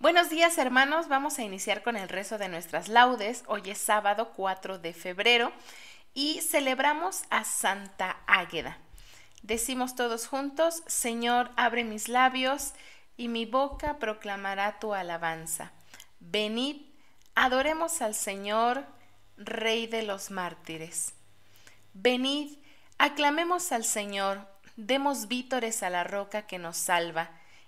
Buenos días hermanos, vamos a iniciar con el rezo de nuestras laudes. Hoy es sábado 4 de febrero y celebramos a Santa Águeda. Decimos todos juntos, Señor, abre mis labios y mi boca proclamará tu alabanza. Venid, adoremos al Señor, Rey de los mártires. Venid, aclamemos al Señor, demos vítores a la roca que nos salva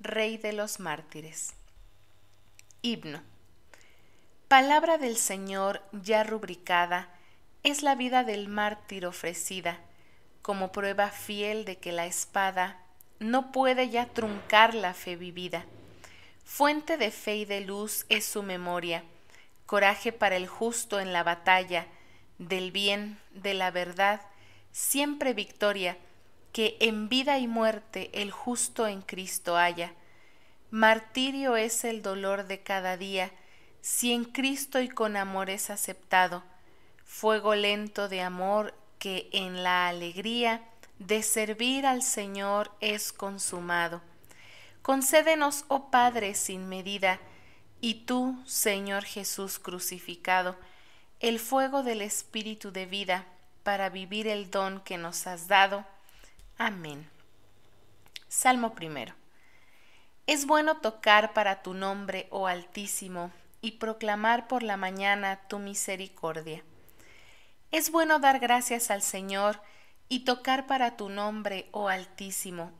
Rey de los Mártires. Himno. Palabra del Señor ya rubricada es la vida del mártir ofrecida, como prueba fiel de que la espada no puede ya truncar la fe vivida. Fuente de fe y de luz es su memoria, coraje para el justo en la batalla, del bien, de la verdad, siempre victoria, que en vida y muerte el justo en Cristo haya. Martirio es el dolor de cada día, si en Cristo y con amor es aceptado, fuego lento de amor que en la alegría de servir al Señor es consumado. Concédenos, oh Padre, sin medida, y tú, Señor Jesús crucificado, el fuego del Espíritu de vida, para vivir el don que nos has dado Amén. Salmo primero. Es bueno tocar para tu nombre, oh Altísimo, y proclamar por la mañana tu misericordia. Es bueno dar gracias al Señor y tocar para tu nombre, oh Altísimo,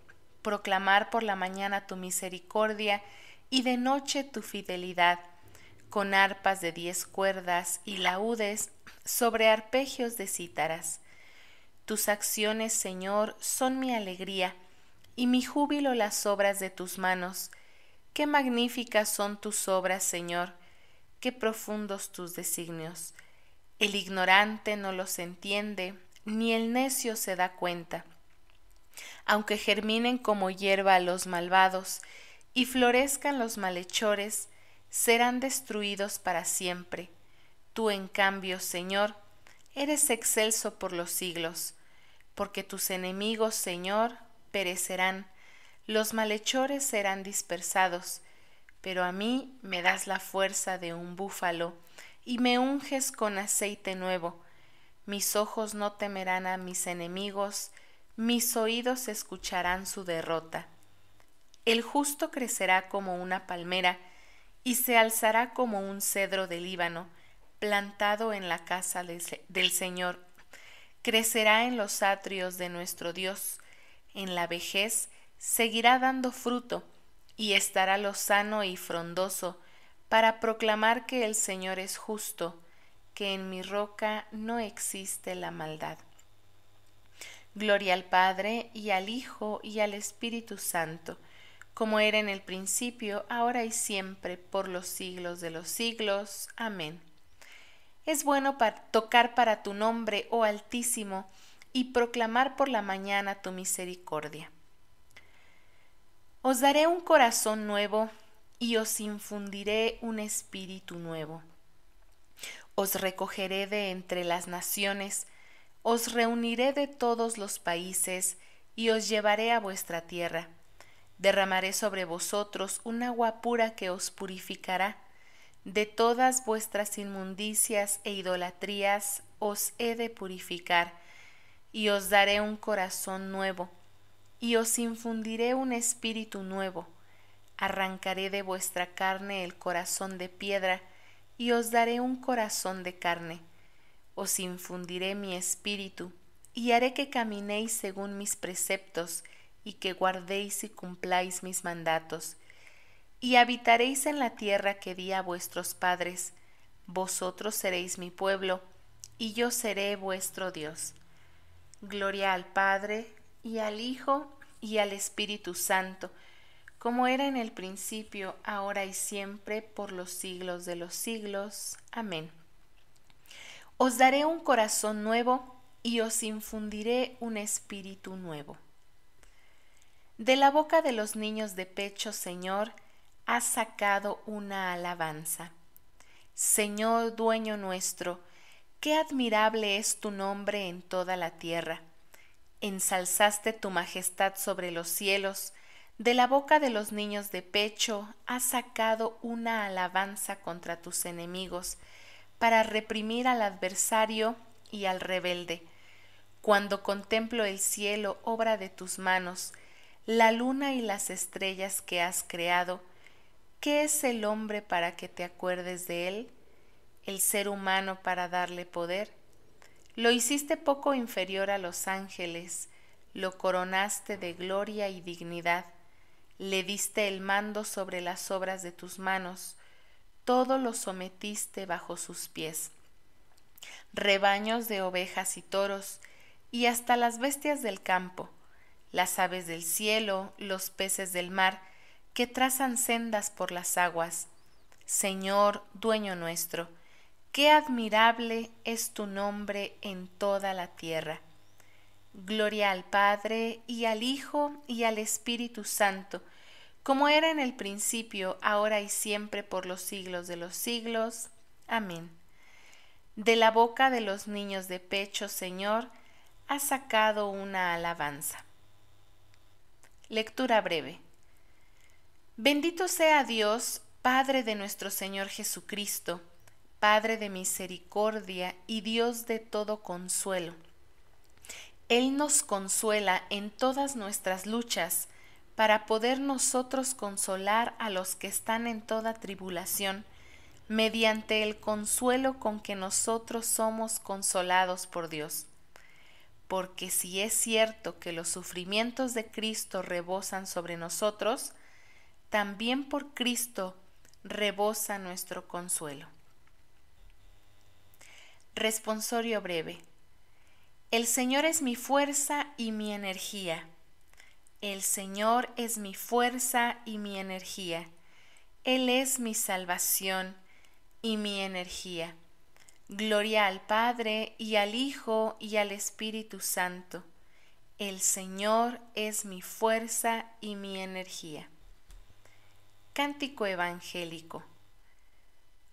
proclamar por la mañana tu misericordia y de noche tu fidelidad, con arpas de diez cuerdas y laúdes sobre arpegios de cítaras tus acciones, Señor, son mi alegría, y mi júbilo las obras de tus manos. Qué magníficas son tus obras, Señor, qué profundos tus designios. El ignorante no los entiende, ni el necio se da cuenta. Aunque germinen como hierba los malvados, y florezcan los malhechores, serán destruidos para siempre. Tú, en cambio, Señor, eres excelso por los siglos porque tus enemigos, Señor, perecerán, los malhechores serán dispersados, pero a mí me das la fuerza de un búfalo, y me unges con aceite nuevo. Mis ojos no temerán a mis enemigos, mis oídos escucharán su derrota. El justo crecerá como una palmera, y se alzará como un cedro de Líbano, plantado en la casa del Señor crecerá en los atrios de nuestro Dios, en la vejez seguirá dando fruto, y estará lo sano y frondoso, para proclamar que el Señor es justo, que en mi roca no existe la maldad. Gloria al Padre, y al Hijo, y al Espíritu Santo, como era en el principio, ahora y siempre, por los siglos de los siglos. Amén. Es bueno tocar para tu nombre, oh Altísimo, y proclamar por la mañana tu misericordia. Os daré un corazón nuevo y os infundiré un espíritu nuevo. Os recogeré de entre las naciones, os reuniré de todos los países y os llevaré a vuestra tierra. Derramaré sobre vosotros un agua pura que os purificará de todas vuestras inmundicias e idolatrías os he de purificar, y os daré un corazón nuevo, y os infundiré un espíritu nuevo. Arrancaré de vuestra carne el corazón de piedra, y os daré un corazón de carne. Os infundiré mi espíritu, y haré que caminéis según mis preceptos, y que guardéis y cumpláis mis mandatos y habitaréis en la tierra que di a vuestros padres. Vosotros seréis mi pueblo, y yo seré vuestro Dios. Gloria al Padre, y al Hijo, y al Espíritu Santo, como era en el principio, ahora y siempre, por los siglos de los siglos. Amén. Os daré un corazón nuevo, y os infundiré un espíritu nuevo. De la boca de los niños de pecho, Señor, ha sacado una alabanza. Señor dueño nuestro, qué admirable es tu nombre en toda la tierra. Ensalzaste tu majestad sobre los cielos, de la boca de los niños de pecho has sacado una alabanza contra tus enemigos, para reprimir al adversario y al rebelde. Cuando contemplo el cielo, obra de tus manos, la luna y las estrellas que has creado, ¿Qué es el hombre para que te acuerdes de él? ¿El ser humano para darle poder? Lo hiciste poco inferior a los ángeles, lo coronaste de gloria y dignidad, le diste el mando sobre las obras de tus manos, todo lo sometiste bajo sus pies. Rebaños de ovejas y toros, y hasta las bestias del campo, las aves del cielo, los peces del mar, que trazan sendas por las aguas. Señor, dueño nuestro, qué admirable es tu nombre en toda la tierra. Gloria al Padre y al Hijo y al Espíritu Santo, como era en el principio, ahora y siempre, por los siglos de los siglos. Amén. De la boca de los niños de pecho, Señor, ha sacado una alabanza. Lectura breve. Bendito sea Dios, Padre de nuestro Señor Jesucristo, Padre de misericordia y Dios de todo consuelo. Él nos consuela en todas nuestras luchas, para poder nosotros consolar a los que están en toda tribulación, mediante el consuelo con que nosotros somos consolados por Dios. Porque si es cierto que los sufrimientos de Cristo rebosan sobre nosotros, también por Cristo rebosa nuestro consuelo. Responsorio breve. El Señor es mi fuerza y mi energía. El Señor es mi fuerza y mi energía. Él es mi salvación y mi energía. Gloria al Padre y al Hijo y al Espíritu Santo. El Señor es mi fuerza y mi energía cántico evangélico.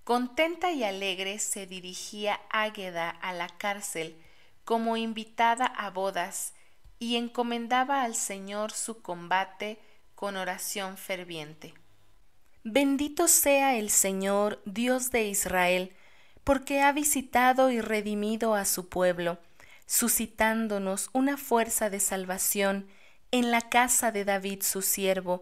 Contenta y alegre se dirigía Águeda a la cárcel como invitada a bodas y encomendaba al Señor su combate con oración ferviente. Bendito sea el Señor, Dios de Israel, porque ha visitado y redimido a su pueblo, suscitándonos una fuerza de salvación en la casa de David su siervo,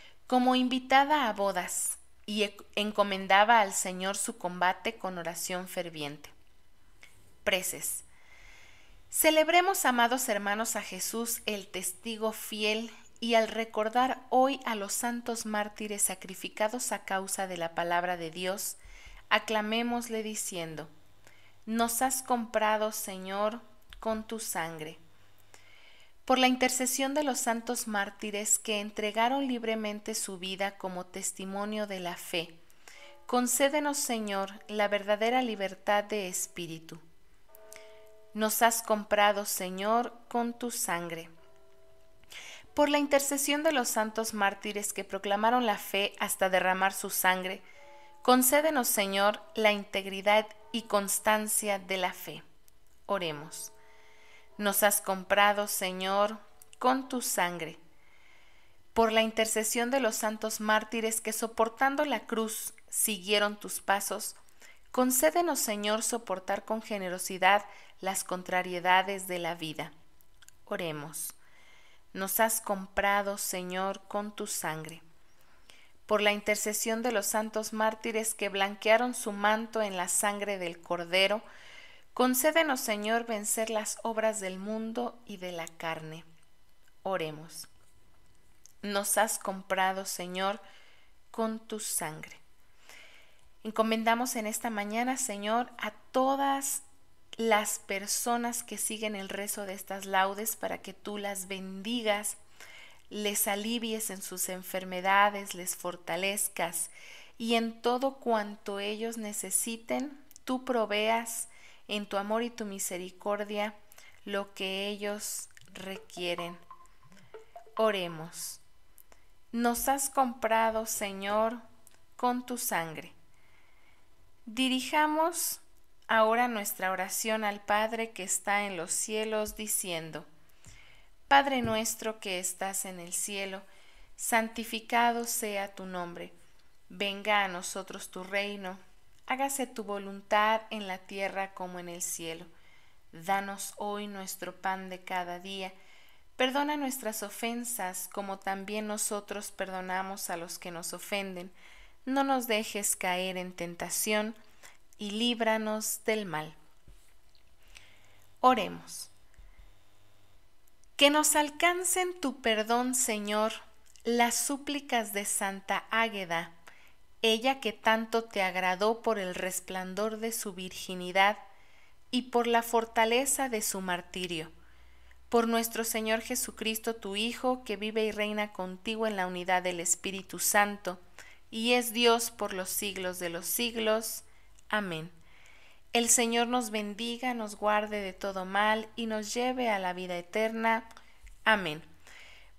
como invitada a bodas y e-, encomendaba al Señor su combate con oración ferviente. Preces. Celebremos, amados hermanos, a Jesús, el testigo fiel, y al recordar hoy a los santos mártires sacrificados a causa de la palabra de Dios, aclamémosle diciendo, Nos has comprado, Señor, con tu sangre por la intercesión de los santos mártires que entregaron libremente su vida como testimonio de la fe, concédenos, Señor, la verdadera libertad de espíritu. Nos has comprado, Señor, con tu sangre. Por la intercesión de los santos mártires que proclamaron la fe hasta derramar su sangre, concédenos, Señor, la integridad y constancia de la fe. Oremos. Nos has comprado, Señor, con tu sangre. Por la intercesión de los santos mártires que soportando la cruz siguieron tus pasos, concédenos, Señor, soportar con generosidad las contrariedades de la vida. Oremos. Nos has comprado, Señor, con tu sangre. Por la intercesión de los santos mártires que blanquearon su manto en la sangre del Cordero, Concédenos, Señor, vencer las obras del mundo y de la carne. Oremos. Nos has comprado, Señor, con tu sangre. Encomendamos en esta mañana, Señor, a todas las personas que siguen el rezo de estas laudes para que tú las bendigas, les alivies en sus enfermedades, les fortalezcas y en todo cuanto ellos necesiten, tú proveas en tu amor y tu misericordia lo que ellos requieren. Oremos. Nos has comprado, Señor, con tu sangre. Dirijamos ahora nuestra oración al Padre que está en los cielos, diciendo, Padre nuestro que estás en el cielo, santificado sea tu nombre, venga a nosotros tu reino hágase tu voluntad en la tierra como en el cielo. Danos hoy nuestro pan de cada día. Perdona nuestras ofensas como también nosotros perdonamos a los que nos ofenden. No nos dejes caer en tentación y líbranos del mal. Oremos. Que nos alcancen tu perdón, Señor, las súplicas de Santa Águeda ella que tanto te agradó por el resplandor de su virginidad y por la fortaleza de su martirio, por nuestro Señor Jesucristo, tu Hijo, que vive y reina contigo en la unidad del Espíritu Santo, y es Dios por los siglos de los siglos. Amén. El Señor nos bendiga, nos guarde de todo mal y nos lleve a la vida eterna. Amén.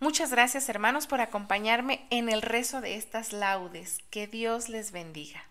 Muchas gracias hermanos por acompañarme en el rezo de estas laudes. Que Dios les bendiga.